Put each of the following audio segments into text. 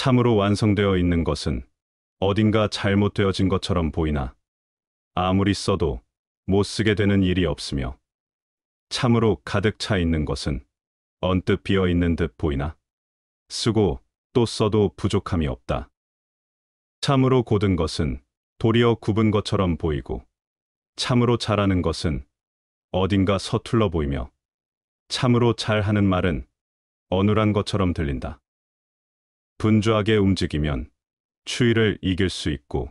참으로 완성되어 있는 것은 어딘가 잘못되어진 것처럼 보이나 아무리 써도 못 쓰게 되는 일이 없으며 참으로 가득 차 있는 것은 언뜻 비어 있는 듯 보이나 쓰고 또 써도 부족함이 없다. 참으로 고든 것은 도리어 굽은 것처럼 보이고 참으로 잘하는 것은 어딘가 서툴러 보이며 참으로 잘하는 말은 어눌한 것처럼 들린다. 분주하게 움직이면 추위를 이길 수 있고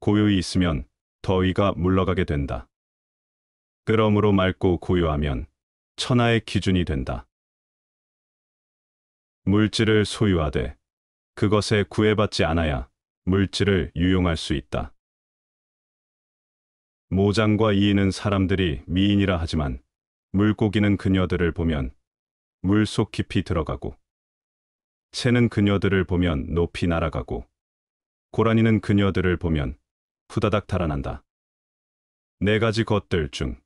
고요히 있으면 더위가 물러가게 된다. 그러므로 맑고 고요하면 천하의 기준이 된다. 물질을 소유하되 그것에 구애받지 않아야 물질을 유용할 수 있다. 모장과 이인은 사람들이 미인이라 하지만 물고기는 그녀들을 보면 물속 깊이 들어가고 새는 그녀들을 보면 높이 날아가고 고라니는 그녀들을 보면 후다닥 달아난다. 네 가지 것들 중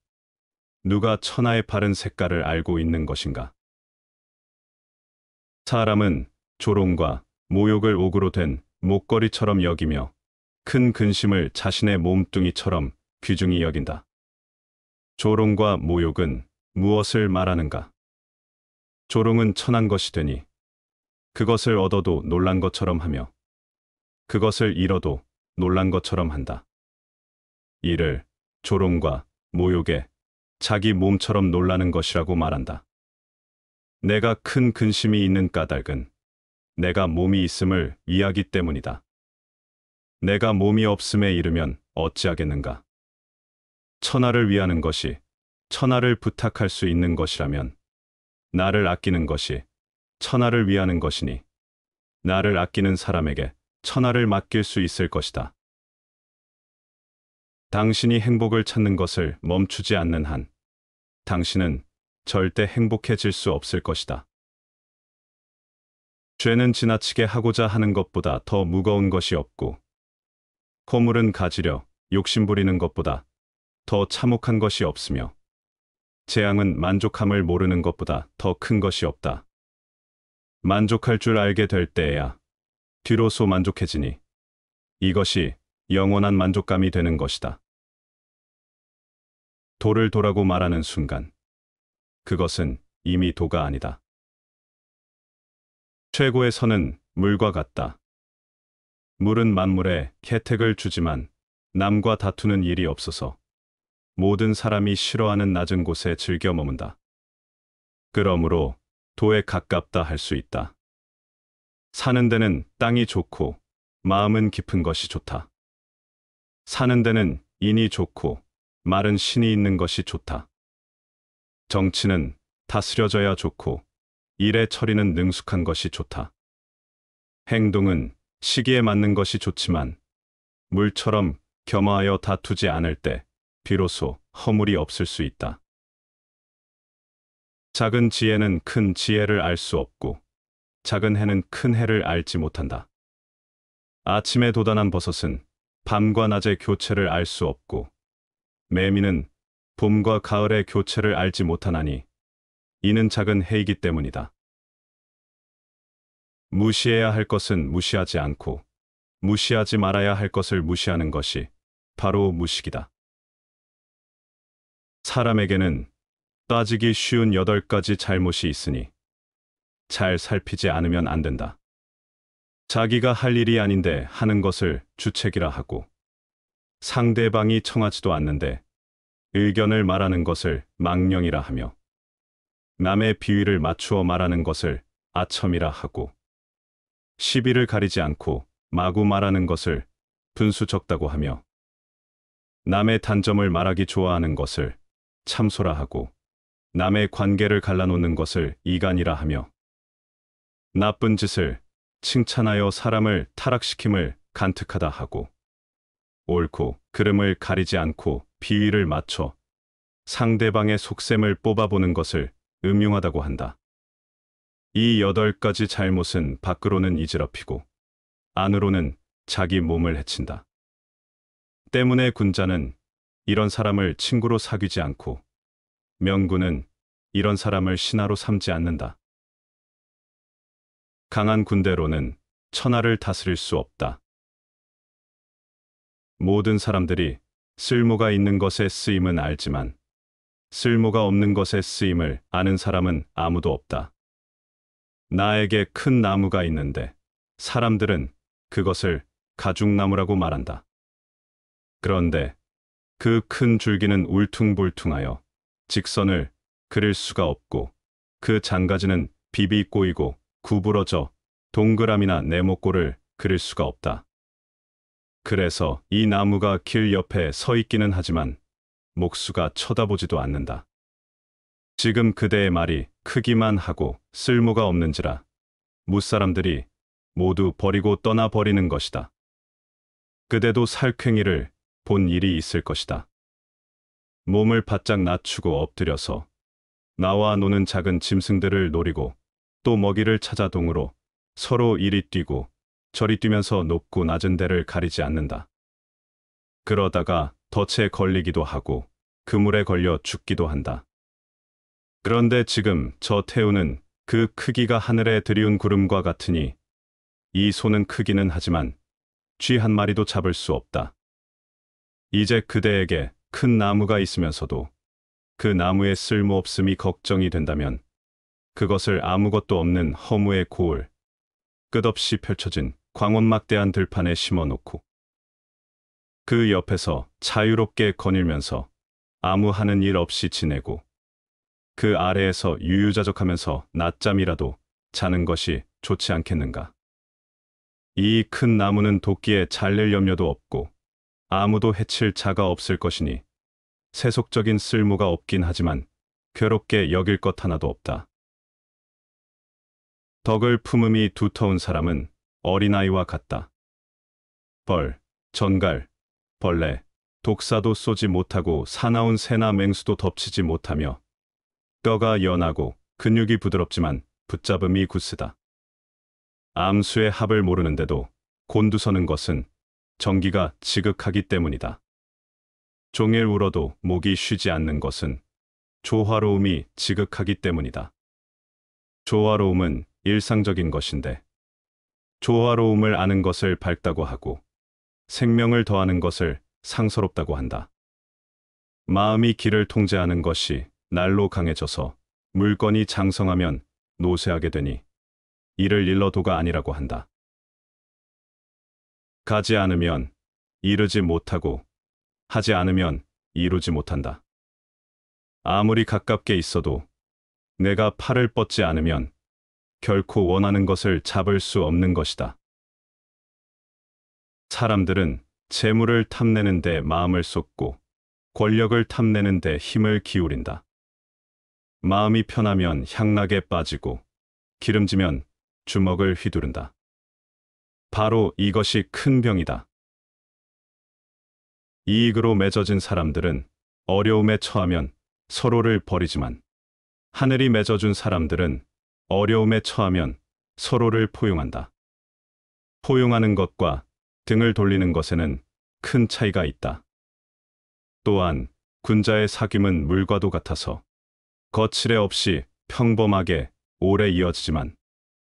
누가 천하의 바른 색깔을 알고 있는 것인가? 사람은 조롱과 모욕을 옥으로 된 목걸이처럼 여기며 큰 근심을 자신의 몸뚱이처럼 귀중히 여긴다. 조롱과 모욕은 무엇을 말하는가? 조롱은 천한 것이 되니 그것을 얻어도 놀란 것처럼 하며 그것을 잃어도 놀란 것처럼 한다. 이를 조롱과 모욕에 자기 몸처럼 놀라는 것이라고 말한다. 내가 큰 근심이 있는 까닭은 내가 몸이 있음을 이하기 때문이다. 내가 몸이 없음에 이르면 어찌하겠는가. 천하를 위하는 것이 천하를 부탁할 수 있는 것이라면 나를 아끼는 것이 천하를 위하는 것이니 나를 아끼는 사람에게 천하를 맡길 수 있을 것이다. 당신이 행복을 찾는 것을 멈추지 않는 한 당신은 절대 행복해질 수 없을 것이다. 죄는 지나치게 하고자 하는 것보다 더 무거운 것이 없고 허물은 가지려 욕심부리는 것보다 더 참혹한 것이 없으며 재앙은 만족함을 모르는 것보다 더 큰 것이 없다. 만족할 줄 알게 될 때에야 뒤로소 만족해지니 이것이 영원한 만족감이 되는 것이다. 도를 도라고 말하는 순간 그것은 이미 도가 아니다. 최고의 선은 물과 같다. 물은 만물에 혜택을 주지만 남과 다투는 일이 없어서 모든 사람이 싫어하는 낮은 곳에 즐겨 머문다. 그러므로 도에 가깝다 할 수 있다. 사는 데는 땅이 좋고 마음은 깊은 것이 좋다. 사는 데는 인이 좋고 말은 신이 있는 것이 좋다. 정치는 다스려져야 좋고 일의 처리는 능숙한 것이 좋다. 행동은 시기에 맞는 것이 좋지만 물처럼 겸하여 다투지 않을 때 비로소 허물이 없을 수 있다. 작은 지혜는 큰 지혜를 알 수 없고 작은 해는 큰 해를 알지 못한다. 아침에 도단한 버섯은 밤과 낮의 교체를 알 수 없고 매미는 봄과 가을의 교체를 알지 못하나니 이는 작은 해이기 때문이다. 무시해야 할 것은 무시하지 않고 무시하지 말아야 할 것을 무시하는 것이 바로 무식이다. 사람에게는 따지기 쉬운 여덟 가지 잘못이 있으니 잘 살피지 않으면 안 된다. 자기가 할 일이 아닌데 하는 것을 주책이라 하고 상대방이 청하지도 않는데 의견을 말하는 것을 망령이라 하며 남의 비위를 맞추어 말하는 것을 아첨이라 하고 시비를 가리지 않고 마구 말하는 것을 분수 적다고 하며 남의 단점을 말하기 좋아하는 것을 참소라 하고 남의 관계를 갈라놓는 것을 이간이라 하며 나쁜 짓을 칭찬하여 사람을 타락시킴을 간특하다 하고 옳고 그름을 가리지 않고 비위를 맞춰 상대방의 속셈을 뽑아보는 것을 음흉하다고 한다. 이 여덟 가지 잘못은 밖으로는 이지럽히고 안으로는 자기 몸을 해친다. 때문에 군자는 이런 사람을 친구로 사귀지 않고 명군은 이런 사람을 신하로 삼지 않는다. 강한 군대로는 천하를 다스릴 수 없다. 모든 사람들이 쓸모가 있는 것에 쓰임은 알지만 쓸모가 없는 것에 쓰임을 아는 사람은 아무도 없다. 나에게 큰 나무가 있는데 사람들은 그것을 가죽나무라고 말한다. 그런데 그 큰 줄기는 울퉁불퉁하여 직선을 그릴 수가 없고 그 장가지는 비비 꼬이고 구부러져 동그라미나 네모꼴을 그릴 수가 없다. 그래서 이 나무가 길 옆에 서 있기는 하지만 목수가 쳐다보지도 않는다. 지금 그대의 말이 크기만 하고 쓸모가 없는지라 무사람들이 모두 버리고 떠나버리는 것이다. 그대도 살쾡이를 본 일이 있을 것이다. 몸을 바짝 낮추고 엎드려서 나와 노는 작은 짐승들을 노리고 또 먹이를 찾아 동으로 서로 이리 뛰고 저리 뛰면서 높고 낮은 데를 가리지 않는다. 그러다가 덫에 걸리기도 하고 그물에 걸려 죽기도 한다. 그런데 지금 저 태우는 그 크기가 하늘에 드리운 구름과 같으니 이 소는 크기는 하지만 쥐 한 마리도 잡을 수 없다. 이제 그대에게 큰 나무가 있으면서도 그 나무의 쓸모없음이 걱정이 된다면 그것을 아무것도 없는 허무의 고을, 끝없이 펼쳐진 광원막대한 들판에 심어놓고 그 옆에서 자유롭게 거닐면서 아무 하는 일 없이 지내고 그 아래에서 유유자적하면서 낮잠이라도 자는 것이 좋지 않겠는가. 이 큰 나무는 도끼에 잘릴 염려도 없고 아무도 해칠 자가 없을 것이니 세속적인 쓸모가 없긴 하지만 괴롭게 여길 것 하나도 없다. 덕을 품음이 두터운 사람은 어린아이와 같다. 벌, 전갈, 벌레, 독사도 쏘지 못하고 사나운 새나 맹수도 덮치지 못하며 뼈가 연하고 근육이 부드럽지만 붙잡음이 굳스다. 암수의 합을 모르는데도 곤두서는 것은 전기가 지극하기 때문이다. 종일 울어도 목이 쉬지 않는 것은 조화로움이 지극하기 때문이다. 조화로움은 일상적인 것인데 조화로움을 아는 것을 밝다고 하고 생명을 더하는 것을 상서롭다고 한다. 마음이 길을 통제하는 것이 날로 강해져서 물건이 장성하면 노쇠하게 되니 이를 일러 도가 아니라고 한다. 가지 않으면 이르지 못하고 하지 않으면 이루지 못한다. 아무리 가깝게 있어도 내가 팔을 뻗지 않으면 결코 원하는 것을 잡을 수 없는 것이다. 사람들은 재물을 탐내는 데 마음을 쏟고 권력을 탐내는 데 힘을 기울인다. 마음이 편하면 향락에 빠지고 기름지면 주먹을 휘두른다. 바로 이것이 큰 병이다. 이익으로 맺어진 사람들은 어려움에 처하면 서로를 버리지만 하늘이 맺어준 사람들은 어려움에 처하면 서로를 포용한다. 포용하는 것과 등을 돌리는 것에는 큰 차이가 있다. 또한 군자의 사귐은 물과도 같아서 거칠애 없이 평범하게 오래 이어지지만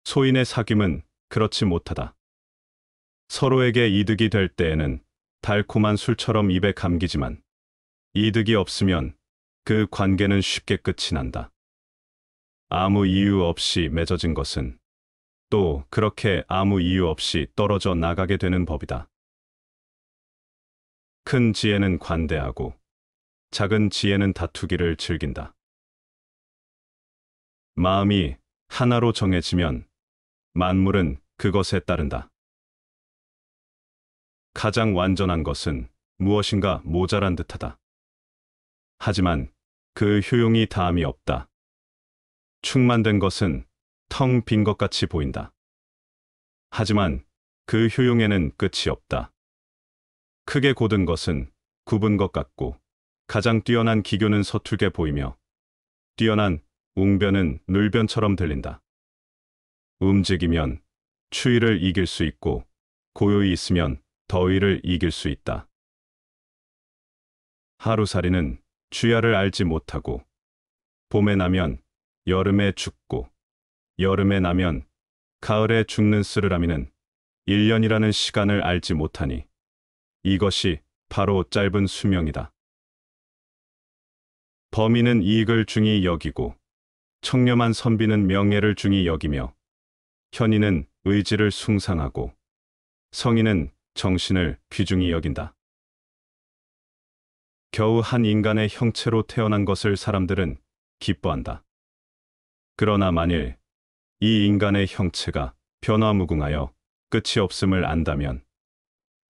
소인의 사귐은 그렇지 못하다. 서로에게 이득이 될 때에는 달콤한 술처럼 입에 감기지만 이득이 없으면 그 관계는 쉽게 끝이 난다. 아무 이유 없이 맺어진 것은 또 그렇게 아무 이유 없이 떨어져 나가게 되는 법이다. 큰 지혜는 관대하고 작은 지혜는 다투기를 즐긴다. 마음이 하나로 정해지면 만물은 그것에 따른다. 가장 완전한 것은 무엇인가 모자란 듯하다. 하지만 그 효용이 다함이 없다. 충만된 것은 텅 빈 것 같이 보인다. 하지만 그 효용에는 끝이 없다. 크게 고든 것은 굽은 것 같고 가장 뛰어난 기교는 서툴게 보이며 뛰어난 웅변은 늘변처럼 들린다. 움직이면 추위를 이길 수 있고 고요히 있으면 더위를 이길 수 있다. 하루살이는 주야를 알지 못하고 봄에 나면 여름에 죽고 여름에 나면 가을에 죽는 쓰르라미는 1년이라는 시간을 알지 못하니 이것이 바로 짧은 수명이다. 범인은 이익을 중히 여기고 청렴한 선비는 명예를 중히 여기며 현인은 의지를 숭상하고 성인은 정신을 귀중히 여긴다. 겨우 한 인간의 형체로 태어난 것을 사람들은 기뻐한다. 그러나 만일 이 인간의 형체가 변화무궁하여 끝이 없음을 안다면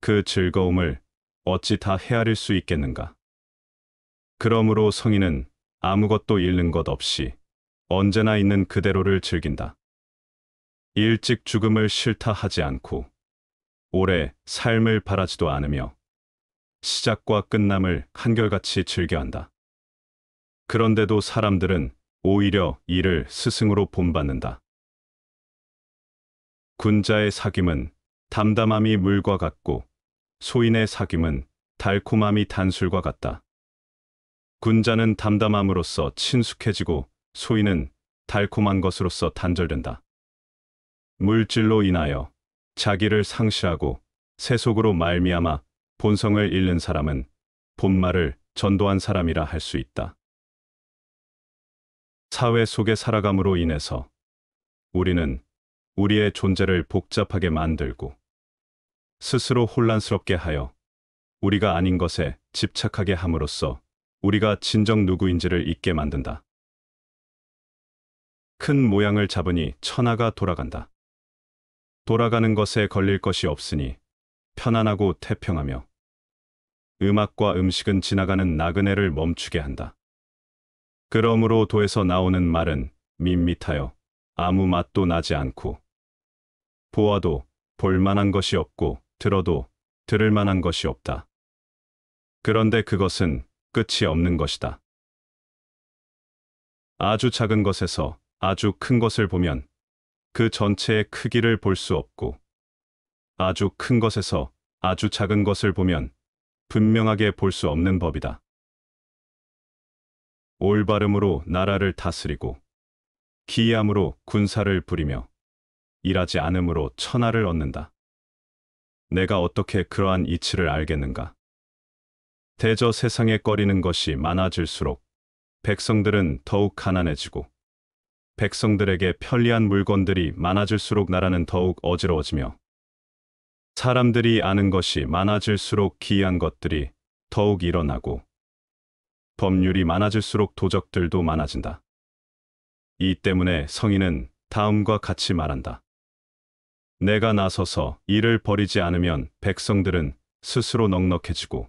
그 즐거움을 어찌 다 헤아릴 수 있겠는가. 그러므로 성인은 아무것도 잃는 것 없이 언제나 있는 그대로를 즐긴다. 일찍 죽음을 싫다 하지 않고 오래 삶을 바라지도 않으며 시작과 끝남을 한결같이 즐겨한다. 그런데도 사람들은 오히려 이를 스승으로 본받는다. 군자의 사귐은 담담함이 물과 같고 소인의 사귐은 달콤함이 단술과 같다. 군자는 담담함으로써 친숙해지고 소인은 달콤한 것으로서 단절된다. 물질로 인하여 자기를 상시하고 세속으로 말미암아 본성을 잃는 사람은 본말을 전도한 사람이라 할 수 있다. 사회 속에 살아감으로 인해서 우리는 우리의 존재를 복잡하게 만들고 스스로 혼란스럽게 하여 우리가 아닌 것에 집착하게 함으로써 우리가 진정 누구인지를 잊게 만든다. 큰 모양을 잡으니 천하가 돌아간다. 돌아가는 것에 걸릴 것이 없으니 편안하고 태평하며 음악과 음식은 지나가는 나그네를 멈추게 한다. 그러므로 도에서 나오는 말은 밋밋하여 아무 맛도 나지 않고 보아도 볼만한 것이 없고 들어도 들을 만한 것이 없다. 그런데 그것은 끝이 없는 것이다. 아주 작은 것에서 아주 큰 것을 보면 그 전체의 크기를 볼 수 없고 아주 큰 것에서 아주 작은 것을 보면 분명하게 볼 수 없는 법이다. 올바름으로 나라를 다스리고 기함으로 군사를 부리며 일하지 않음으로 천하를 얻는다. 내가 어떻게 그러한 이치를 알겠는가? 대저 세상에 꺼리는 것이 많아질수록 백성들은 더욱 가난해지고 백성들에게 편리한 물건들이 많아질수록 나라는 더욱 어지러워지며 사람들이 아는 것이 많아질수록 기이한 것들이 더욱 일어나고 법률이 많아질수록 도적들도 많아진다. 이 때문에 성인은 다음과 같이 말한다. 내가 나서서 일을 버리지 않으면 백성들은 스스로 넉넉해지고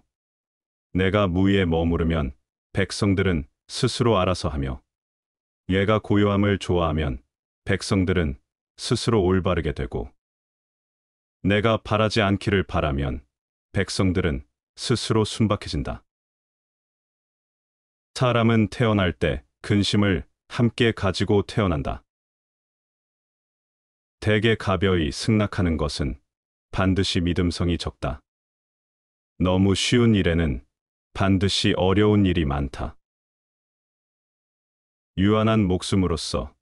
내가 무위에 머무르면 백성들은 스스로 알아서 하며 얘가 고요함을 좋아하면 백성들은 스스로 올바르게 되고 내가 바라지 않기를 바라면 백성들은 스스로 순박해진다. 사람은 태어날 때 근심을 함께 가지고 태어난다. 대개 가벼이 승낙하는 것은 반드시 믿음성이 적다. 너무 쉬운 일에는 반드시 어려운 일이 많다. 유한한 목숨으로서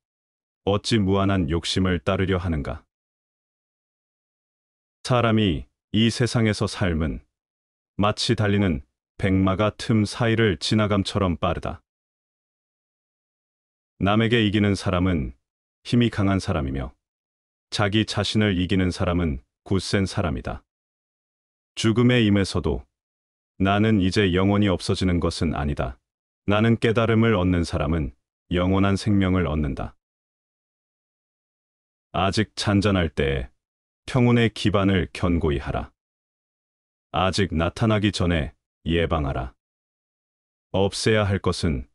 어찌 무한한 욕심을 따르려 하는가. 사람이 이 세상에서 삶은 마치 달리는 백마가 틈 사이를 지나감처럼 빠르다. 남에게 이기는 사람은 힘이 강한 사람이며 자기 자신을 이기는 사람은 굳센 사람이다. 죽음의 임에서도 나는 이제 영원히 없어지는 것은 아니다. 나는 깨달음을 얻는 사람은 영원한 생명을 얻는다. 아직 잔잔할 때에 평온의 기반을 견고히 하라. 아직 나타나기 전에 예방하라. 없애야 할 것은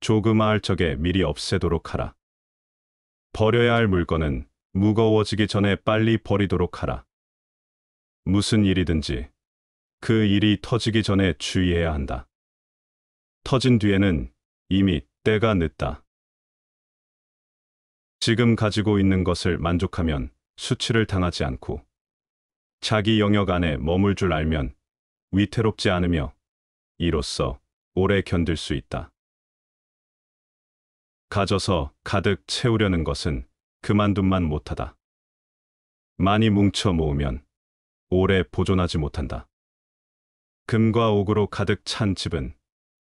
조그마할 적에 미리 없애도록 하라. 버려야 할 물건은 무거워지기 전에 빨리 버리도록 하라. 무슨 일이든지 그 일이 터지기 전에 주의해야 한다. 터진 뒤에는 이미 때가 늦다. 지금 가지고 있는 것을 만족하면 수치를 당하지 않고 자기 영역 안에 머물 줄 알면 위태롭지 않으며 이로써 오래 견딜 수 있다. 가져서 가득 채우려는 것은 그만둔만 못하다. 많이 뭉쳐 모으면 오래 보존하지 못한다. 금과 옥으로 가득 찬 집은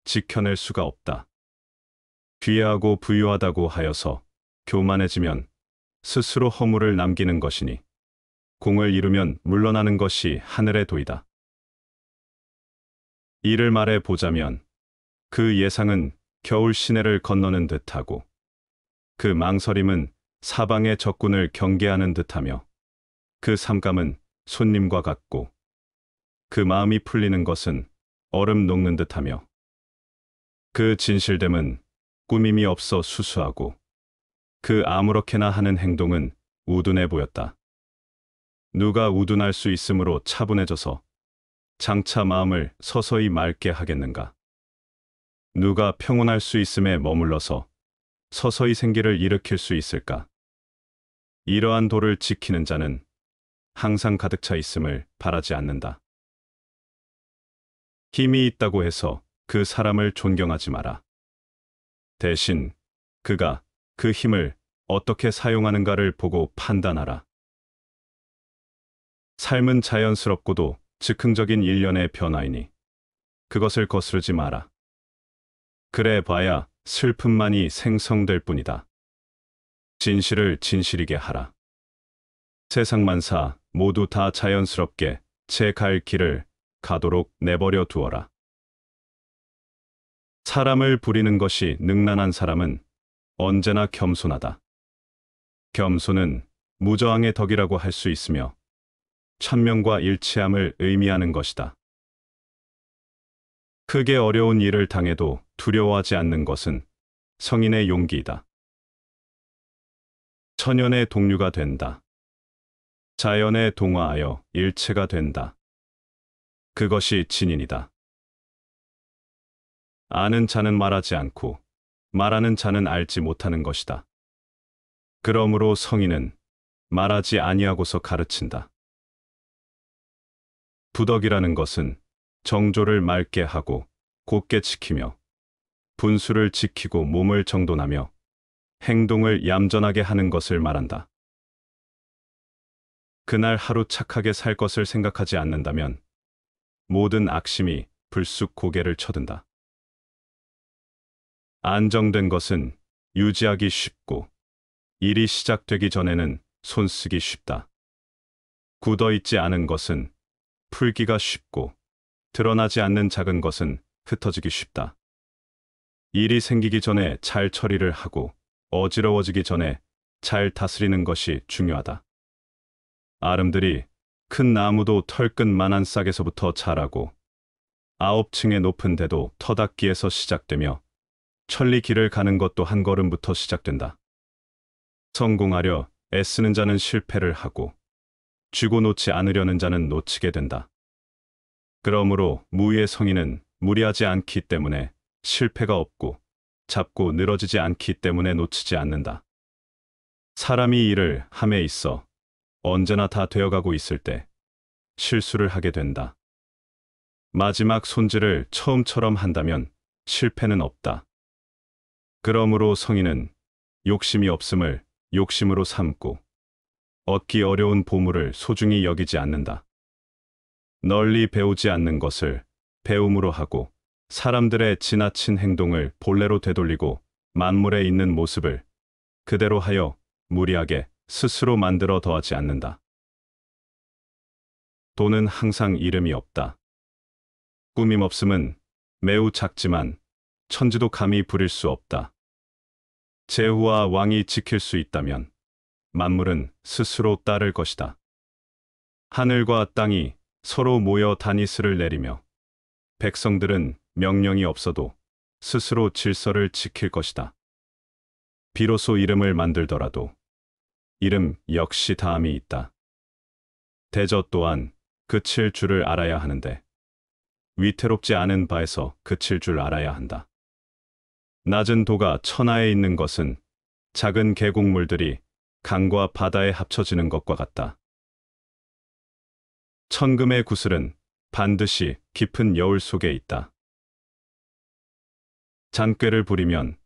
지켜낼 수가 없다. 귀하고 부유하다고 하여서 교만해지면 스스로 허물을 남기는 것이니 공을 이루면 물러나는 것이 하늘의 도이다. 이를 말해 보자면 그 예상은 겨울 시내를 건너는 듯하고 그 망설임은 사방의 적군을 경계하는 듯하며 그 삼감은 손님과 같고 그 마음이 풀리는 것은 얼음 녹는 듯하며 그 진실됨은 꾸밈이 없어 수수하고 그 아무렇게나 하는 행동은 우둔해 보였다. 누가 우둔할 수 있으므로 차분해져서 장차 마음을 서서히 맑게 하겠는가. 누가 평온할 수 있음에 머물러서 서서히 생기를 일으킬 수 있을까. 이러한 도를 지키는 자는 항상 가득 차 있음을 바라지 않는다. 힘이 있다고 해서 그 사람을 존경하지 마라. 대신 그가 그 힘을 어떻게 사용하는가를 보고 판단하라. 삶은 자연스럽고도 즉흥적인 일련의 변화이니 그것을 거스르지 마라. 그래 봐야 슬픔만이 생성될 뿐이다. 진실을 진실이게 하라. 세상만사 모두 다 자연스럽게 제 갈 길을 가도록 내버려 두어라. 사람을 부리는 것이 능란한 사람은 언제나 겸손하다. 겸손은 무저항의 덕이라고 할 수 있으며 천명과 일치함을 의미하는 것이다. 크게 어려운 일을 당해도 두려워하지 않는 것은 성인의 용기이다. 천연의 동류가 된다. 자연에 동화하여 일체가 된다. 그것이 진인이다. 아는 자는 말하지 않고 말하는 자는 알지 못하는 것이다. 그러므로 성인은 말하지 아니하고서 가르친다. 부덕이라는 것은 정조를 맑게 하고 곱게 지키며 분수를 지키고 몸을 정돈하며 행동을 얌전하게 하는 것을 말한다. 그날 하루 착하게 살 것을 생각하지 않는다면 모든 악심이 불쑥 고개를 쳐든다. 안정된 것은 유지하기 쉽고 일이 시작되기 전에는 손쓰기 쉽다. 굳어있지 않은 것은 풀기가 쉽고 드러나지 않는 작은 것은 흩어지기 쉽다. 일이 생기기 전에 잘 처리를 하고 어지러워지기 전에 잘 다스리는 것이 중요하다. 아름들이 큰 나무도 털끝만한 싹에서부터 자라고 아홉 층의 높은 데도 터닥기에서 시작되며 천리 길을 가는 것도 한 걸음부터 시작된다. 성공하려 애쓰는 자는 실패를 하고 쥐고 놓지 않으려는 자는 놓치게 된다. 그러므로 무의 성인은 무리하지 않기 때문에 실패가 없고 잡고 늘어지지 않기 때문에 놓치지 않는다. 사람이 일을 함에 있어 언제나 다 되어가고 있을 때 실수를 하게 된다. 마지막 손질을 처음처럼 한다면 실패는 없다. 그러므로 성인은 욕심이 없음을 욕심으로 삼고 얻기 어려운 보물을 소중히 여기지 않는다. 널리 배우지 않는 것을 배움으로 하고 사람들의 지나친 행동을 본래로 되돌리고 만물에 있는 모습을 그대로 하여 무리하게 스스로 만들어 더하지 않는다. 돈은 항상 이름이 없다. 꾸밈 없음은 매우 작지만 천지도 감히 부릴 수 없다. 제후와 왕이 지킬 수 있다면 만물은 스스로 따를 것이다. 하늘과 땅이 서로 모여 다니스를 내리며 백성들은 명령이 없어도 스스로 질서를 지킬 것이다. 비로소 이름을 만들더라도 이름 역시 다함이 있다. 대저 또한 그칠 줄을 알아야 하는데 위태롭지 않은 바에서 그칠 줄 알아야 한다. 낮은 도가 천하에 있는 것은 작은 계곡물들이 강과 바다에 합쳐지는 것과 같다. 천금의 구슬은 반드시 깊은 여울 속에 있다. 잔꾀를 부리면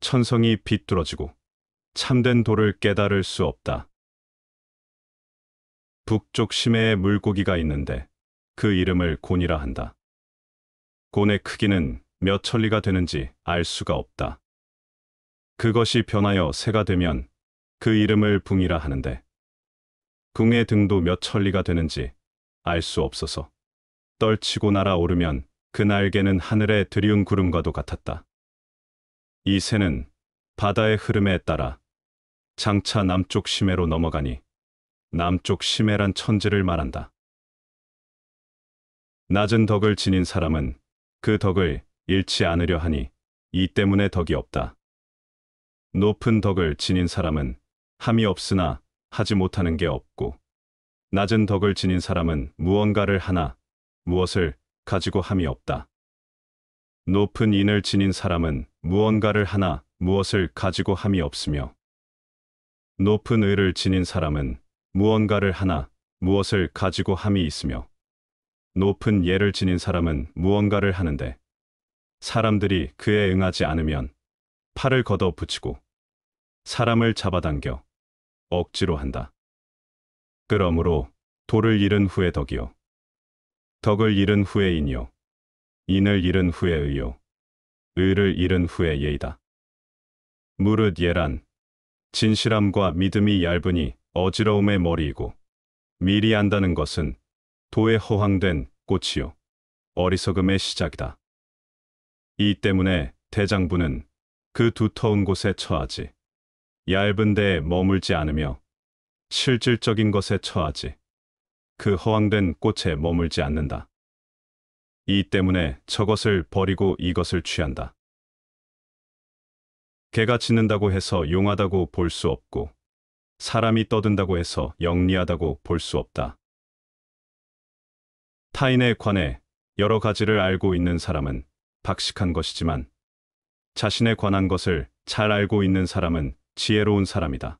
천성이 비뚤어지고 참된 도를 깨달을 수 없다. 북쪽 심해에 물고기가 있는데 그 이름을 곤이라 한다. 곤의 크기는 몇 천리가 되는지 알 수가 없다. 그것이 변하여 새가 되면 그 이름을 붕이라 하는데 궁의 등도 몇 천리가 되는지 알 수 없어서 떨치고 날아오르면 그 날개는 하늘의 드리운 구름과도 같았다. 이 새는 바다의 흐름에 따라 장차 남쪽 심해로 넘어가니 남쪽 심해란 천지를 말한다. 낮은 덕을 지닌 사람은 그 덕을 잃지 않으려 하니 이 때문에 덕이 없다. 높은 덕을 지닌 사람은 함이 없으나 하지 못하는 게 없고 낮은 덕을 지닌 사람은 무언가를 하나 무엇을 가지고 함이 없다. 높은 인을 지닌 사람은 무언가를 하나 무엇을 가지고 함이 없으며 높은 의를 지닌 사람은 무언가를 하나 무엇을 가지고 함이 있으며 높은 예를 지닌 사람은 무언가를 하는데 사람들이 그에 응하지 않으면 팔을 걷어 붙이고 사람을 잡아당겨 억지로 한다. 그러므로 도를 잃은 후에 덕이요. 덕을 잃은 후에 인요. 인을 잃은 후에 의요. 의를 잃은 후에 예이다. 무릇 예란 진실함과 믿음이 얇으니 어지러움의 머리이고 미리 안다는 것은 도에 허황된 꽃이요. 어리석음의 시작이다. 이 때문에 대장부는 그 두터운 곳에 처하지 얇은 데에 머물지 않으며 실질적인 것에 처하지 그 허황된 꽃에 머물지 않는다. 이 때문에 저것을 버리고 이것을 취한다. 개가 짖는다고 해서 용하다고 볼 수 없고 사람이 떠든다고 해서 영리하다고 볼 수 없다. 타인에 관해 여러 가지를 알고 있는 사람은 박식한 것이지만 자신에 관한 것을 잘 알고 있는 사람은 지혜로운 사람이다.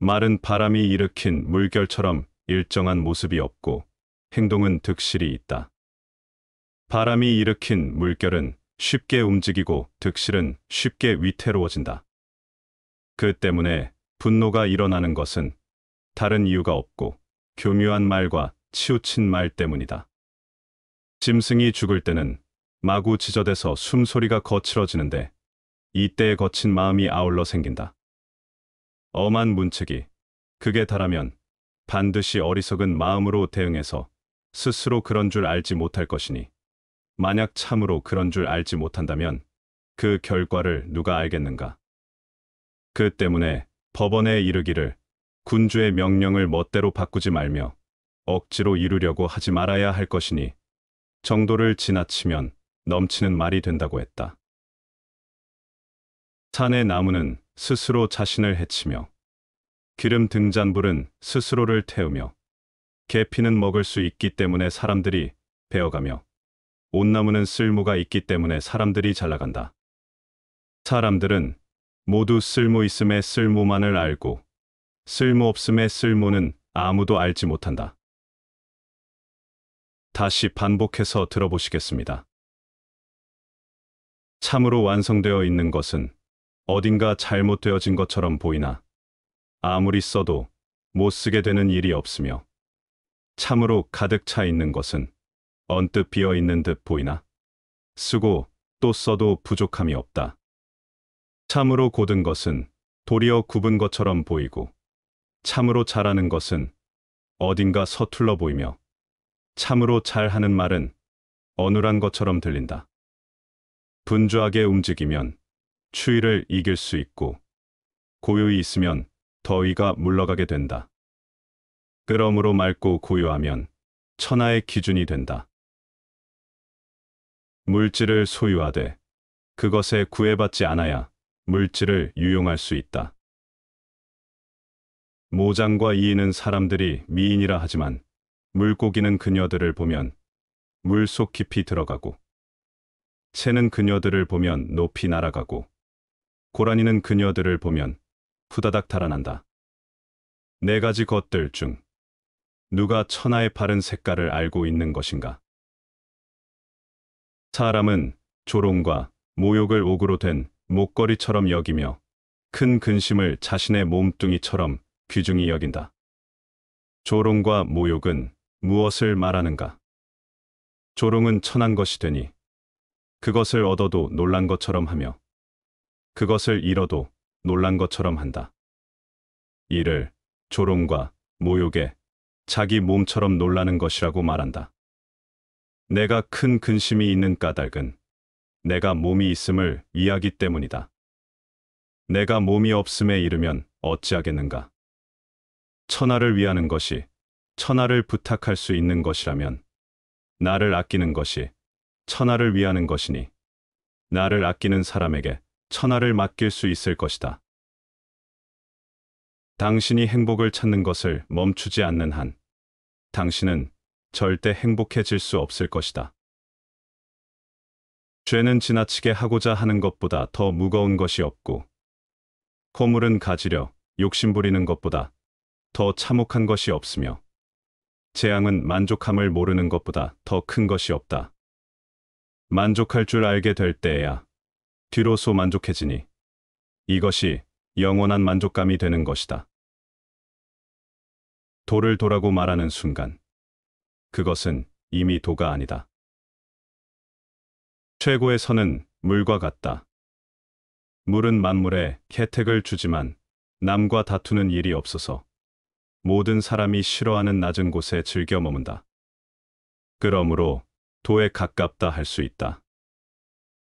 말은 바람이 일으킨 물결처럼 일정한 모습이 없고 행동은 득실이 있다. 바람이 일으킨 물결은 쉽게 움직이고 득실은 쉽게 위태로워진다. 그 때문에 분노가 일어나는 것은 다른 이유가 없고 교묘한 말과 치우친 말 때문이다. 짐승이 죽을 때는 마구 지저대서 숨소리가 거칠어지는데 이때의 거친 마음이 아울러 생긴다. 엄한 문책이 그게 다라면 반드시 어리석은 마음으로 대응해서 스스로 그런 줄 알지 못할 것이니 만약 참으로 그런 줄 알지 못한다면 그 결과를 누가 알겠는가. 그 때문에 법원에 이르기를 군주의 명령을 멋대로 바꾸지 말며 억지로 이루려고 하지 말아야 할 것이니 정도를 지나치면 넘치는 말이 된다고 했다. 산의 나무는 스스로 자신을 해치며 기름 등잔불은 스스로를 태우며 계피는 먹을 수 있기 때문에 사람들이 배어가며 온나무는 쓸모가 있기 때문에 사람들이 잘나간다. 사람들은 모두 쓸모 있음의 쓸모만을 알고 쓸모 없음의 쓸모는 아무도 알지 못한다. 다시 반복해서 들어보시겠습니다. 참으로 완성되어 있는 것은 어딘가 잘못되어진 것처럼 보이나 아무리 써도 못 쓰게 되는 일이 없으며 참으로 가득 차 있는 것은 언뜻 비어 있는 듯 보이나 쓰고 또 써도 부족함이 없다. 참으로 고든 것은 도리어 굽은 것처럼 보이고 참으로 잘하는 것은 어딘가 서툴러 보이며 참으로 잘하는 말은 어눌한 것처럼 들린다. 분주하게 움직이면 추위를 이길 수 있고 고요히 있으면 더위가 물러가게 된다. 그러므로 맑고 고요하면 천하의 기준이 된다. 물질을 소유하되 그것에 구애받지 않아야 물질을 유용할 수 있다. 모장과 이인은 사람들이 미인이라 하지만 물고기는 그녀들을 보면 물 속 깊이 들어가고 새는 그녀들을 보면 높이 날아가고 고라니는 그녀들을 보면 후다닥 달아난다. 네 가지 것들 중 누가 천하의 바른 색깔을 알고 있는 것인가? 사람은 조롱과 모욕을 옥으로 된 목걸이처럼 여기며 큰 근심을 자신의 몸뚱이처럼 귀중히 여긴다. 조롱과 모욕은 무엇을 말하는가? 조롱은 천한 것이 되니 그것을 얻어도 놀란 것처럼 하며 그것을 잃어도 놀란 것처럼 한다. 이를 조롱과 모욕에 자기 몸처럼 놀라는 것이라고 말한다. 내가 큰 근심이 있는 까닭은 내가 몸이 있음을 이하기 때문이다. 내가 몸이 없음에 이르면 어찌하겠는가? 천하를 위하는 것이 천하를 부탁할 수 있는 것이라면 나를 아끼는 것이 천하를 위하는 것이니 나를 아끼는 사람에게 천하를 맡길 수 있을 것이다. 당신이 행복을 찾는 것을 멈추지 않는 한 당신은 절대 행복해질 수 없을 것이다. 죄는 지나치게 하고자 하는 것보다 더 무거운 것이 없고 코물은 가지려 욕심부리는 것보다 더 참혹한 것이 없으며 재앙은 만족함을 모르는 것보다 더 큰 것이 없다. 만족할 줄 알게 될 때에야 뒤로소 만족해지니 이것이 영원한 만족감이 되는 것이다. 도를 도라고 말하는 순간 그것은 이미 도가 아니다. 최고의 선은 물과 같다. 물은 만물에 혜택을 주지만 남과 다투는 일이 없어서 모든 사람이 싫어하는 낮은 곳에 즐겨 머문다. 그러므로 도에 가깝다 할 수 있다.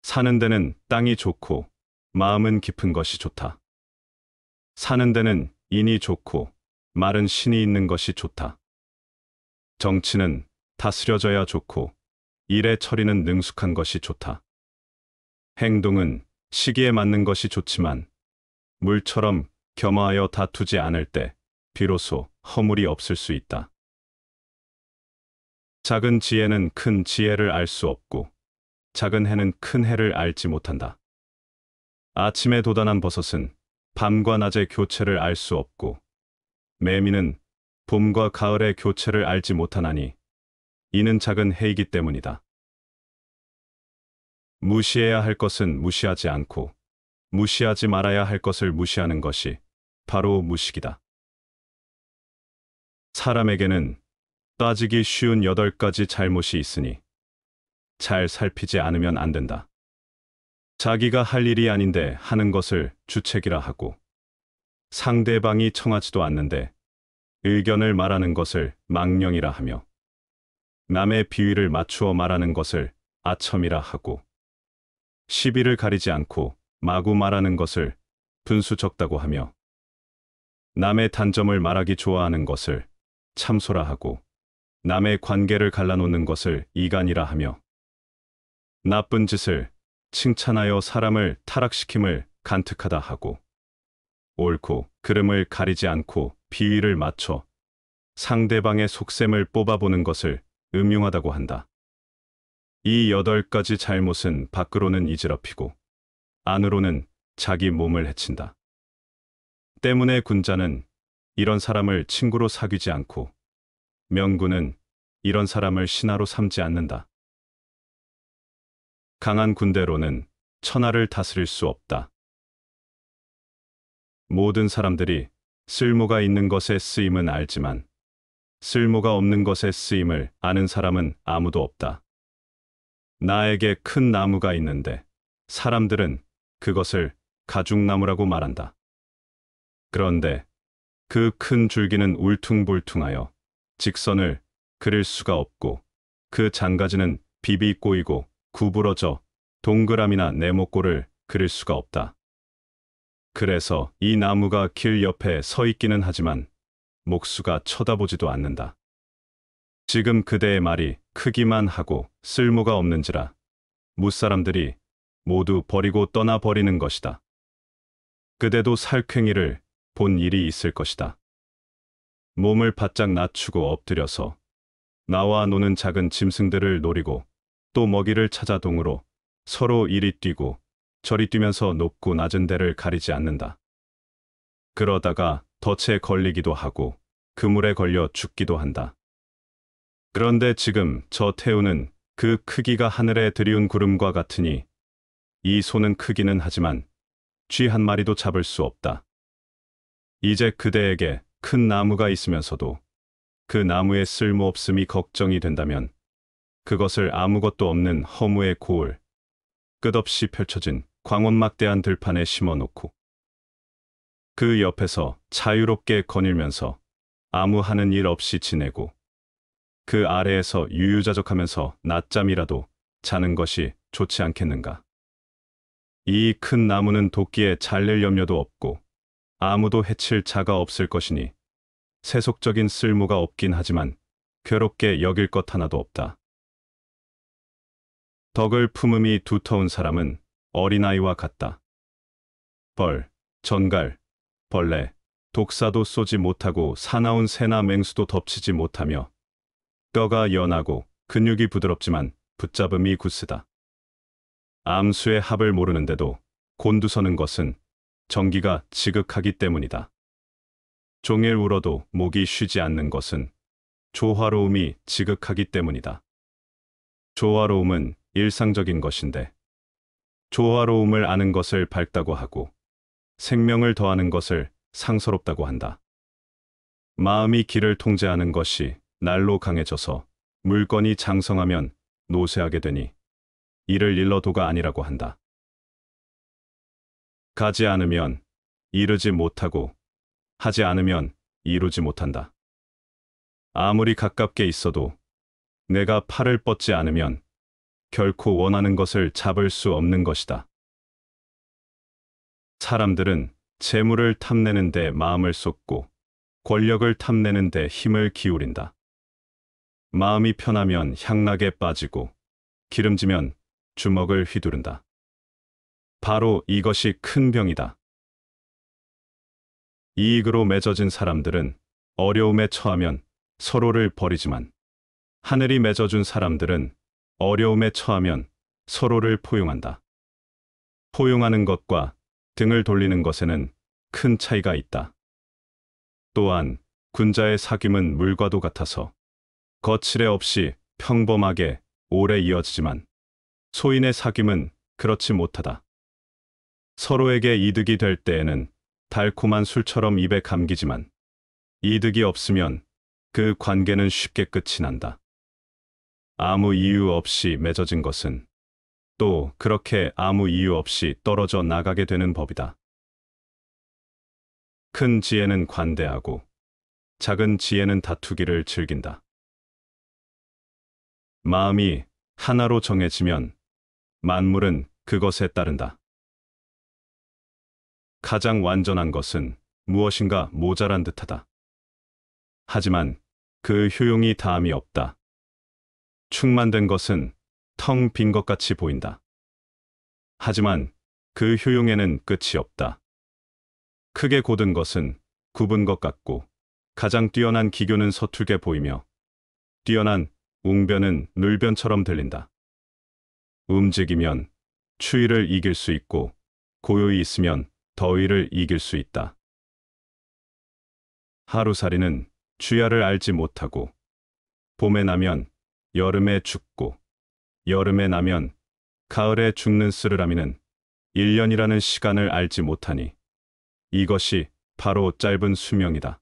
사는 데는 땅이 좋고 마음은 깊은 것이 좋다. 사는 데는 인이 좋고 말은 신이 있는 것이 좋다. 정치는 다스려져야 좋고 일의 처리는 능숙한 것이 좋다. 행동은 시기에 맞는 것이 좋지만 물처럼 겸허하여 다투지 않을 때 비로소 허물이 없을 수 있다. 작은 지혜는 큰 지혜를 알 수 없고 작은 해는 큰 해를 알지 못한다. 아침에 도단한 버섯은 밤과 낮의 교체를 알 수 없고 매미는 봄과 가을의 교체를 알지 못하나니 이는 작은 해이기 때문이다. 무시해야 할 것은 무시하지 않고 무시하지 말아야 할 것을 무시하는 것이 바로 무식이다. 사람에게는 따지기 쉬운 여덟 가지 잘못이 있으니 잘 살피지 않으면 안 된다. 자기가 할 일이 아닌데 하는 것을 주책이라 하고 상대방이 청하지도 않는데 의견을 말하는 것을 망령이라 하며 남의 비위를 맞추어 말하는 것을 아첨이라 하고 시비를 가리지 않고 마구 말하는 것을 분수 적다고 하며 남의 단점을 말하기 좋아하는 것을 참소라 하고 남의 관계를 갈라놓는 것을 이간이라 하며 나쁜 짓을 칭찬하여 사람을 타락시킴을 간특하다 하고 옳고 그름을 가리지 않고 비위를 맞춰 상대방의 속셈을 뽑아보는 것을 음흉하다고 한다. 이 여덟 가지 잘못은 밖으로는 이지럽히고 안으로는 자기 몸을 해친다. 때문에 군자는 이런 사람을 친구로 사귀지 않고 명군은 이런 사람을 신하로 삼지 않는다. 강한 군대로는 천하를 다스릴 수 없다. 모든 사람들이 쓸모가 있는 것에 쓰임은 알지만 쓸모가 없는 것에 쓰임을 아는 사람은 아무도 없다. 나에게 큰 나무가 있는데 사람들은 그것을 가죽나무라고 말한다. 그런데 그큰 줄기는 울퉁불퉁하여 직선을 그릴 수가 없고 그 장가지는 비비 꼬이고 구부러져 동그라미나 네모꼴을 그릴 수가 없다. 그래서 이 나무가 길 옆에 서 있기는 하지만 목수가 쳐다보지도 않는다. 지금 그대의 말이 크기만 하고 쓸모가 없는지라 무사람들이 모두 버리고 떠나버리는 것이다. 그대도 살쾡이를 본 일이 있을 것이다. 몸을 바짝 낮추고 엎드려서 나와 노는 작은 짐승들을 노리고 또 먹이를 찾아 동으로 서로 이리 뛰고 저리 뛰면서 높고 낮은 데를 가리지 않는다. 그러다가 덫에 걸리기도 하고 그물에 걸려 죽기도 한다. 그런데 지금 저 태우는 그 크기가 하늘에 드리운 구름과 같으니 이 소는 크기는 하지만 쥐 한 마리도 잡을 수 없다. 이제 그대에게 큰 나무가 있으면서도 그 나무의 쓸모없음이 걱정이 된다면 그것을 아무것도 없는 허무의 고을, 끝없이 펼쳐진 광원막대한 들판에 심어놓고 그 옆에서 자유롭게 거닐면서 아무 하는 일 없이 지내고 그 아래에서 유유자적하면서 낮잠이라도 자는 것이 좋지 않겠는가. 이 큰 나무는 도끼에 잘릴 염려도 없고 아무도 해칠 자가 없을 것이니 세속적인 쓸모가 없긴 하지만 괴롭게 여길 것 하나도 없다. 덕을 품음이 두터운 사람은 어린아이와 같다. 벌, 전갈, 벌레, 독사도 쏘지 못하고 사나운 새나 맹수도 덮치지 못하며 뼈가 연하고 근육이 부드럽지만 붙잡음이 굳스다. 암수의 합을 모르는데도 곤두서는 것은 전기가 지극하기 때문이다. 종일 울어도 목이 쉬지 않는 것은 조화로움이 지극하기 때문이다. 조화로움은 일상적인 것인데 조화로움을 아는 것을 밝다고 하고 생명을 더하는 것을 상서롭다고 한다. 마음이 길을 통제하는 것이 날로 강해져서 물건이 장성하면 노쇠하게 되니 이를 일러도가 아니라고 한다. 가지 않으면 이르지 못하고 하지 않으면 이루지 못한다. 아무리 가깝게 있어도 내가 팔을 뻗지 않으면 결코 원하는 것을 잡을 수 없는 것이다. 사람들은 재물을 탐내는 데 마음을 쏟고 권력을 탐내는 데 힘을 기울인다. 마음이 편하면 향락에 빠지고 기름지면 주먹을 휘두른다. 바로 이것이 큰 병이다. 이익으로 맺어진 사람들은 어려움에 처하면 서로를 버리지만 하늘이 맺어준 사람들은 어려움에 처하면 서로를 포용한다. 포용하는 것과 등을 돌리는 것에는 큰 차이가 있다. 또한 군자의 사귐은 물과도 같아서 거칠애 없이 평범하게 오래 이어지지만 소인의 사귐은 그렇지 못하다. 서로에게 이득이 될 때에는 달콤한 술처럼 입에 감기지만 이득이 없으면 그 관계는 쉽게 끝이 난다. 아무 이유 없이 맺어진 것은 또 그렇게 아무 이유 없이 떨어져 나가게 되는 법이다. 큰 지혜는 관대하고 작은 지혜는 다투기를 즐긴다. 마음이 하나로 정해지면 만물은 그것에 따른다. 가장 완전한 것은 무엇인가 모자란 듯하다. 하지만 그 효용이 다함이 없다. 충만된 것은 텅 빈 것 같이 보인다. 하지만 그 효용에는 끝이 없다. 크게 고든 것은 굽은 것 같고 가장 뛰어난 기교는 서툴게 보이며 뛰어난 웅변은 늘변처럼 들린다. 움직이면 추위를 이길 수 있고 고요히 있으면 더위를 이길 수 있다. 하루살이는 주야를 알지 못하고 봄에 나면 여름에 죽고 여름에 나면 가을에 죽는 쓰르라미는 1년이라는 시간을 알지 못하니 이것이 바로 짧은 수명이다.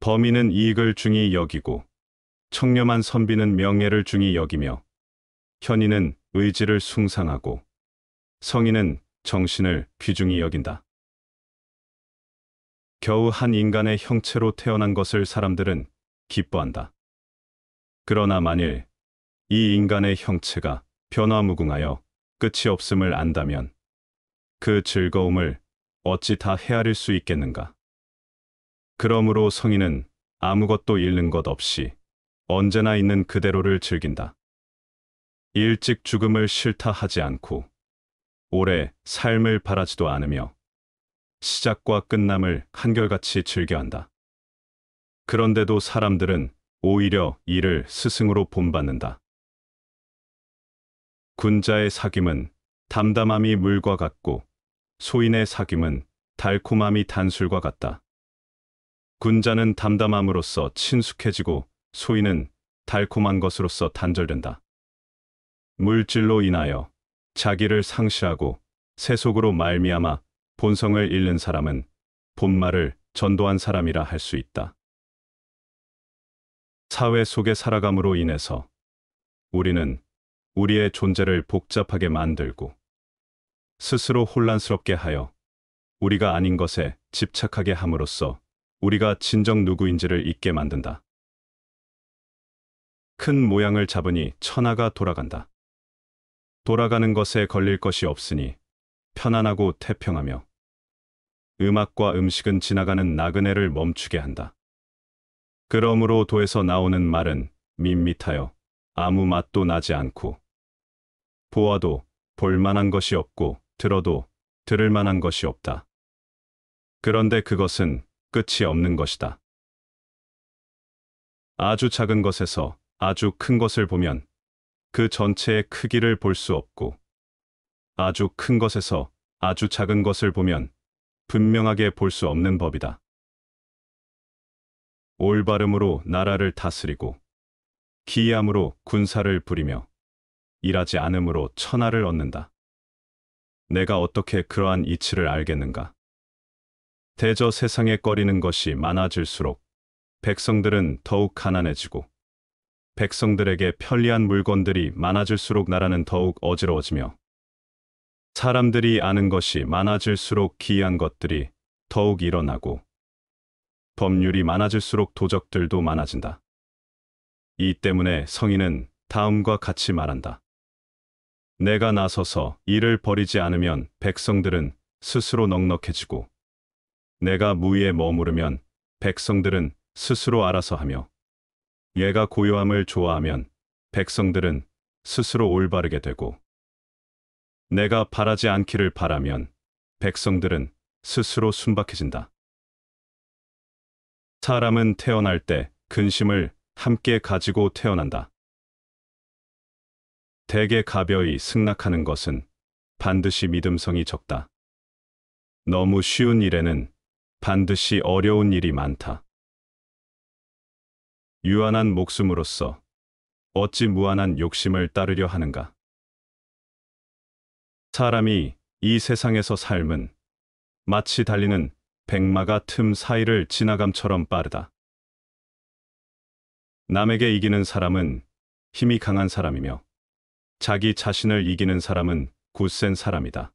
범인은 이익을 중히 여기고 청렴한 선비는 명예를 중히 여기며 현인은 의지를 숭상하고 성인은 정신을 귀중히 여긴다. 겨우 한 인간의 형체로 태어난 것을 사람들은 기뻐한다. 그러나 만일 이 인간의 형체가 변화무궁하여 끝이 없음을 안다면 그 즐거움을 어찌 다 헤아릴 수 있겠는가. 그러므로 성인은 아무것도 잃는 것 없이 언제나 있는 그대로를 즐긴다. 일찍 죽음을 싫다 하지 않고 오래 삶을 바라지도 않으며 시작과 끝남을 한결같이 즐겨한다. 그런데도 사람들은 오히려 이를 스승으로 본받는다. 군자의 사귐은 담담함이 물과 같고 소인의 사귐은 달콤함이 단술과 같다. 군자는 담담함으로써 친숙해지고 소인은 달콤한 것으로서 단절된다. 물질로 인하여 자기를 상시하고 세속으로 말미암아 본성을 잃는 사람은 본말을 전도한 사람이라 할 수 있다. 사회 속의 살아감으로 인해서 우리는 우리의 존재를 복잡하게 만들고 스스로 혼란스럽게 하여 우리가 아닌 것에 집착하게 함으로써 우리가 진정 누구인지를 잊게 만든다. 큰 모양을 잡으니 천하가 돌아간다. 돌아가는 것에 걸릴 것이 없으니 편안하고 태평하며 음악과 음식은 지나가는 나그네를 멈추게 한다. 그러므로 도에서 나오는 말은 밋밋하여 아무 맛도 나지 않고 보아도 볼만한 것이 없고 들어도 들을 만한 것이 없다. 그런데 그것은 끝이 없는 것이다. 아주 작은 것에서 아주 큰 것을 보면 그 전체의 크기를 볼 수 없고 아주 큰 것에서 아주 작은 것을 보면 분명하게 볼 수 없는 법이다. 올바름으로 나라를 다스리고 기함으로 군사를 부리며 일하지 않음으로 천하를 얻는다. 내가 어떻게 그러한 이치를 알겠는가? 대저 세상에 꺼리는 것이 많아질수록 백성들은 더욱 가난해지고 백성들에게 편리한 물건들이 많아질수록 나라는 더욱 어지러워지며 사람들이 아는 것이 많아질수록 기이한 것들이 더욱 일어나고 법률이 많아질수록 도적들도 많아진다. 이 때문에 성인은 다음과 같이 말한다. 내가 나서서 일을 버리지 않으면 백성들은 스스로 넉넉해지고 내가 무위에 머무르면 백성들은 스스로 알아서 하며 얘가 고요함을 좋아하면 백성들은 스스로 올바르게 되고 내가 바라지 않기를 바라면 백성들은 스스로 순박해진다. 사람은 태어날 때 근심을 함께 가지고 태어난다. 대개 가벼이 승낙하는 것은 반드시 믿음성이 적다. 너무 쉬운 일에는 반드시 어려운 일이 많다. 유한한 목숨으로서 어찌 무한한 욕심을 따르려 하는가. 사람이 이 세상에서 삶은 마치 달리는 백마가 틈 사이를 지나감처럼 빠르다. 남에게 이기는 사람은 힘이 강한 사람이며 자기 자신을 이기는 사람은 굳센 사람이다.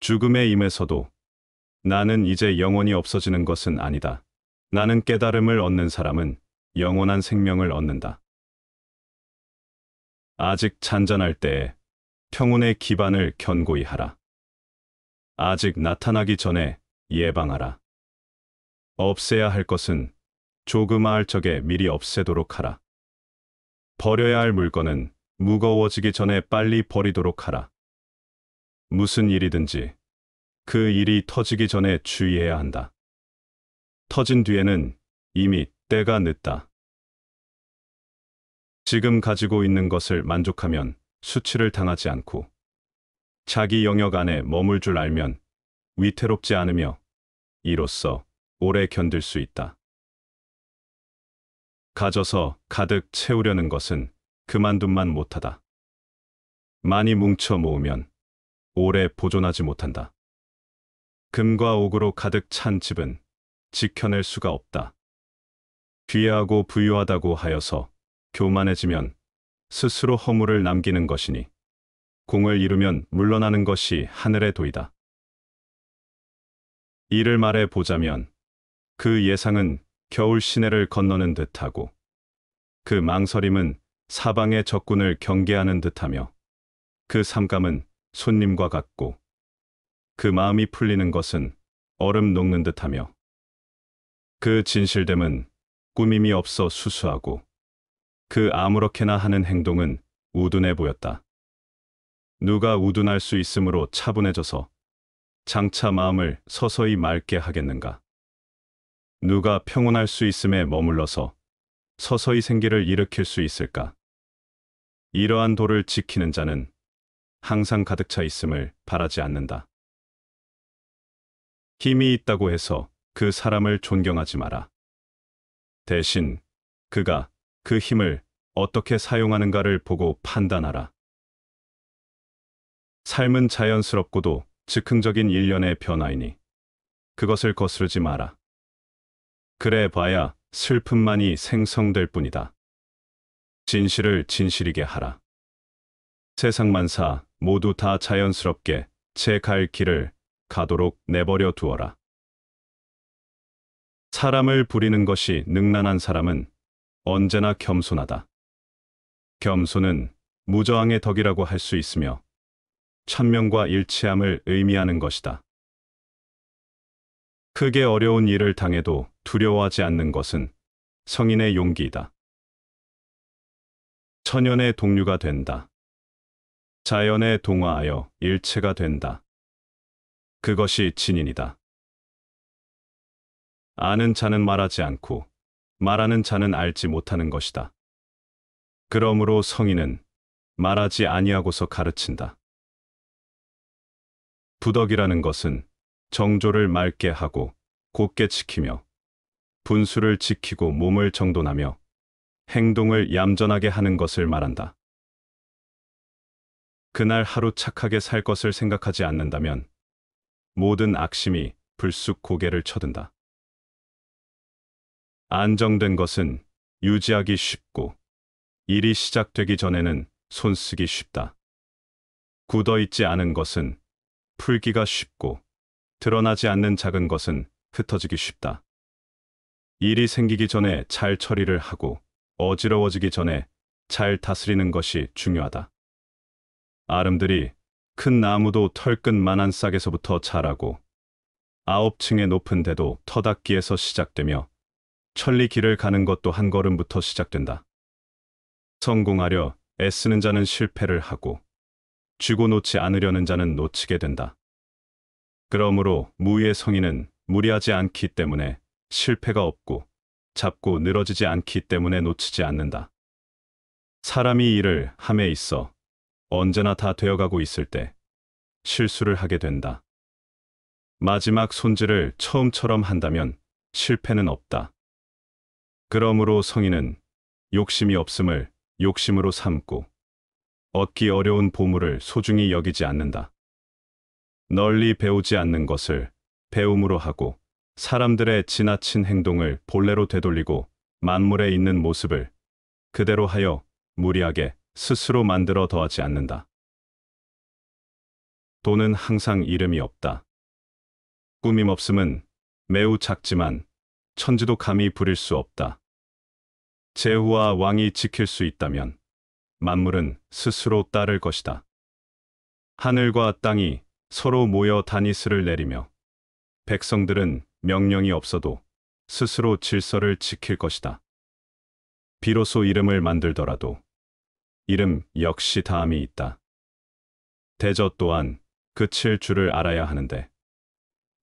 죽음의 임에서도 나는 이제 영원히 없어지는 것은 아니다. 나는 깨달음을 얻는 사람은 영원한 생명을 얻는다. 아직 잔잔할 때에 평온의 기반을 견고히 하라. 아직 나타나기 전에 예방하라. 없애야 할 것은 조그마할 적에 미리 없애도록 하라. 버려야 할 물건은 무거워지기 전에 빨리 버리도록 하라. 무슨 일이든지 그 일이 터지기 전에 주의해야 한다. 터진 뒤에는 이미 때가 늦다. 지금 가지고 있는 것을 만족하면 수치를 당하지 않고 자기 영역 안에 머물 줄 알면 위태롭지 않으며 이로써 오래 견딜 수 있다. 가져서 가득 채우려는 것은 그만둔만 못하다. 많이 뭉쳐 모으면 오래 보존하지 못한다. 금과 옥으로 가득 찬 집은 지켜낼 수가 없다. 귀하고 부유하다고 하여서 교만해지면 스스로 허물을 남기는 것이니 공을 이루면 물러나는 것이 하늘의 도이다. 이를 말해 보자면 그 예상은 겨울 시내를 건너는 듯하고 그 망설임은 사방의 적군을 경계하는 듯하며 그 삼감은 손님과 같고 그 마음이 풀리는 것은 얼음 녹는 듯하며 그 진실됨은 꾸밈이 없어 수수하고 그 아무렇게나 하는 행동은 우둔해 보였다. 누가 우둔할 수 있으므로 차분해져서 장차 마음을 서서히 맑게 하겠는가. 누가 평온할 수 있음에 머물러서 서서히 생기를 일으킬 수 있을까. 이러한 도를 지키는 자는 항상 가득 차 있음을 바라지 않는다. 힘이 있다고 해서 그 사람을 존경하지 마라. 대신 그가 그 힘을 어떻게 사용하는가를 보고 판단하라. 삶은 자연스럽고도 즉흥적인 일련의 변화이니 그것을 거스르지 마라. 그래 봐야 슬픔만이 생성될 뿐이다. 진실을 진실이게 하라. 세상만사 모두 다 자연스럽게 제 갈 길을 가도록 내버려 두어라. 사람을 부리는 것이 능란한 사람은 언제나 겸손하다. 겸손은 무저항의 덕이라고 할 수 있으며 천명과 일치함을 의미하는 것이다. 크게 어려운 일을 당해도 두려워하지 않는 것은 성인의 용기이다. 천연의 동류가 된다. 자연에 동화하여 일체가 된다. 그것이 진인이다. 아는 자는 말하지 않고 말하는 자는 알지 못하는 것이다. 그러므로 성인은 말하지 아니하고서 가르친다. 부덕이라는 것은 정조를 맑게 하고 곧게 지키며 분수를 지키고 몸을 정돈하며 행동을 얌전하게 하는 것을 말한다. 그날 하루 착하게 살 것을 생각하지 않는다면 모든 악심이 불쑥 고개를 쳐든다. 안정된 것은 유지하기 쉽고 일이 시작되기 전에는 손쓰기 쉽다. 굳어있지 않은 것은 풀기가 쉽고 드러나지 않는 작은 것은 흩어지기 쉽다. 일이 생기기 전에 잘 처리를 하고 어지러워지기 전에 잘 다스리는 것이 중요하다. 아름들이 큰 나무도 털끝만한 싹에서부터 자라고 아홉 층의 높은 데도 터닥기에서 시작되며 천리 길을 가는 것도 한 걸음부터 시작된다. 성공하려 애쓰는 자는 실패를 하고 쥐고 놓지 않으려는 자는 놓치게 된다. 그러므로 무의 성인은 무리하지 않기 때문에 실패가 없고 잡고 늘어지지 않기 때문에 놓치지 않는다. 사람이 일을 함에 있어 언제나 다 되어가고 있을 때 실수를 하게 된다. 마지막 손질을 처음처럼 한다면 실패는 없다. 그러므로 성인은 욕심이 없음을 욕심으로 삼고 얻기 어려운 보물을 소중히 여기지 않는다. 널리 배우지 않는 것을 배움으로 하고 사람들의 지나친 행동을 본래로 되돌리고 만물에 있는 모습을 그대로 하여 무리하게 스스로 만들어 더하지 않는다. 돈은 항상 이름이 없다. 꾸밈 없음은 매우 작지만 천지도 감히 부릴 수 없다. 제후와 왕이 지킬 수 있다면 만물은 스스로 따를 것이다. 하늘과 땅이 서로 모여 다니스를 내리며 백성들은 명령이 없어도 스스로 질서를 지킬 것이다. 비로소 이름을 만들더라도 이름 역시 다함이 있다. 대저 또한 그칠 줄을 알아야 하는데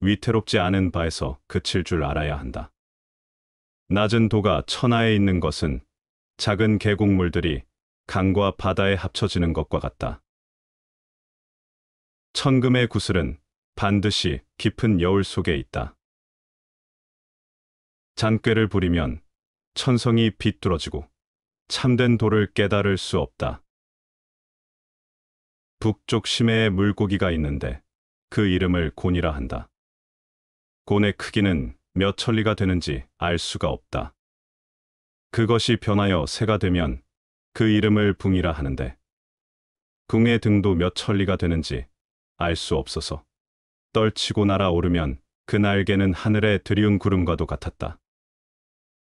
위태롭지 않은 바에서 그칠 줄 알아야 한다. 낮은 도가 천하에 있는 것은 작은 계곡물들이 강과 바다에 합쳐지는 것과 같다. 천금의 구슬은 반드시 깊은 여울 속에 있다. 잔꾀를 부리면 천성이 비뚤어지고 참된 도를 깨달을 수 없다. 북쪽 심해에 물고기가 있는데 그 이름을 곤이라 한다. 곤의 크기는 몇 천리가 되는지 알 수가 없다. 그것이 변하여 새가 되면 그 이름을 붕이라 하는데 궁의 등도 몇 천리가 되는지 알 수 없어서 떨치고 날아오르면 그 날개는 하늘의 드리운 구름과도 같았다.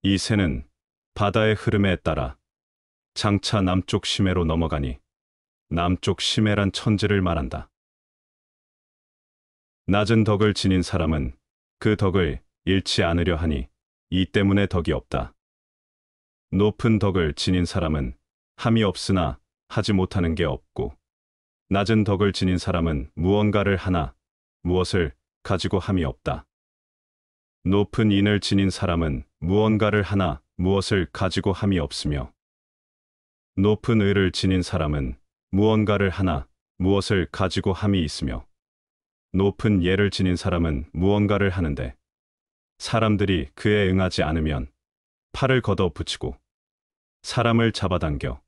이 새는 바다의 흐름에 따라 장차 남쪽 심해로 넘어가니 남쪽 심해란 천지를 말한다. 낮은 덕을 지닌 사람은 그 덕을 잃지 않으려 하니 이 때문에 덕이 없다. 높은 덕을 지닌 사람은 함이 없으나 하지 못하는 게 없고 낮은 덕을 지닌 사람은 무언가를 하나 무엇을 가지고 함이 없다. 높은 인을 지닌 사람은 무언가를 하나 무엇을 가지고 함이 없으며 높은 의를 지닌 사람은 무언가를 하나 무엇을 가지고 함이 있으며 높은 예를 지닌 사람은 무언가를 하는데 사람들이 그에 응하지 않으면 팔을 걷어 붙이고 사람을 잡아당겨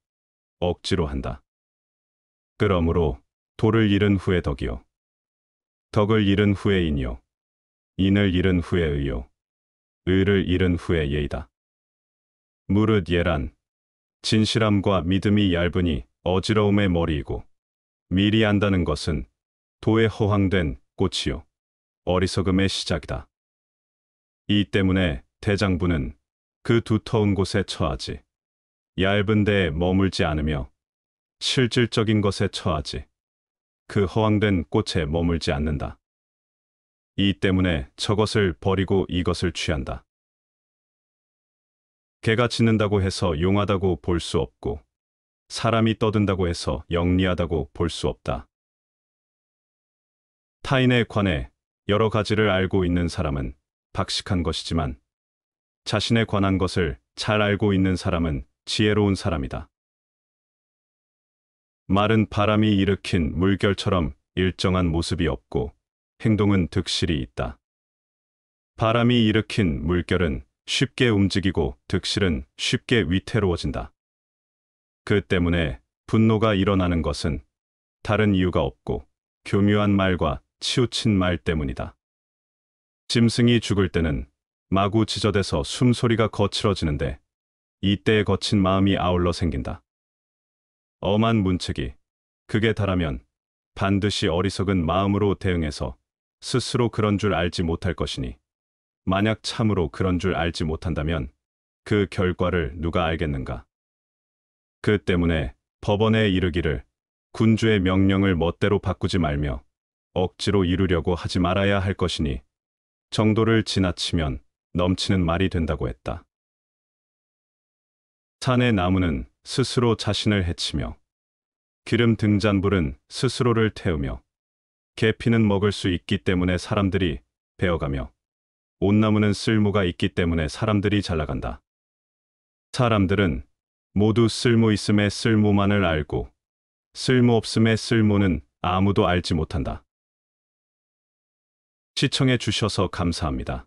억지로 한다. 그러므로 도를 잃은 후에 덕이요. 덕을 잃은 후에 인이요. 인을 잃은 후에 의요. 의를 잃은 후에 예이다. 무릇 예란. 진실함과 믿음이 얇으니 어지러움의 머리이고 미리 안다는 것은 도에 허황된 꽃이요. 어리석음의 시작이다. 이 때문에 대장부는 그 두터운 곳에 처하지 얇은 데에 머물지 않으며 실질적인 것에 처하지 그 허황된 꽃에 머물지 않는다. 이 때문에 저것을 버리고 이것을 취한다. 개가 짖는다고 해서 용하다고 볼 수 없고 사람이 떠든다고 해서 영리하다고 볼 수 없다. 타인에 관해 여러 가지를 알고 있는 사람은 박식한 것이지만 자신에 관한 것을 잘 알고 있는 사람은 지혜로운 사람이다. 말은 바람이 일으킨 물결처럼 일정한 모습이 없고 행동은 득실이 있다. 바람이 일으킨 물결은 쉽게 움직이고 득실은 쉽게 위태로워진다. 그 때문에 분노가 일어나는 것은 다른 이유가 없고 교묘한 말과 치우친 말 때문이다. 짐승이 죽을 때는 마구 지저대서 숨소리가 거칠어지는데 이때의 거친 마음이 아울러 생긴다. 엄한 문책이 그게 다라면 반드시 어리석은 마음으로 대응해서 스스로 그런 줄 알지 못할 것이니 만약 참으로 그런 줄 알지 못한다면 그 결과를 누가 알겠는가. 그 때문에 법원에 이르기를 군주의 명령을 멋대로 바꾸지 말며 억지로 이루려고 하지 말아야 할 것이니 정도를 지나치면 넘치는 말이 된다고 했다. 산의 나무는 스스로 자신을 해치며 기름 등잔불은 스스로를 태우며 계피는 먹을 수 있기 때문에 사람들이 배어가며 온나무는 쓸모가 있기 때문에 사람들이 잘나간다. 사람들은 모두 쓸모 있음의 쓸모만을 알고 쓸모 없음의 쓸모는 아무도 알지 못한다. 시청해 주셔서 감사합니다.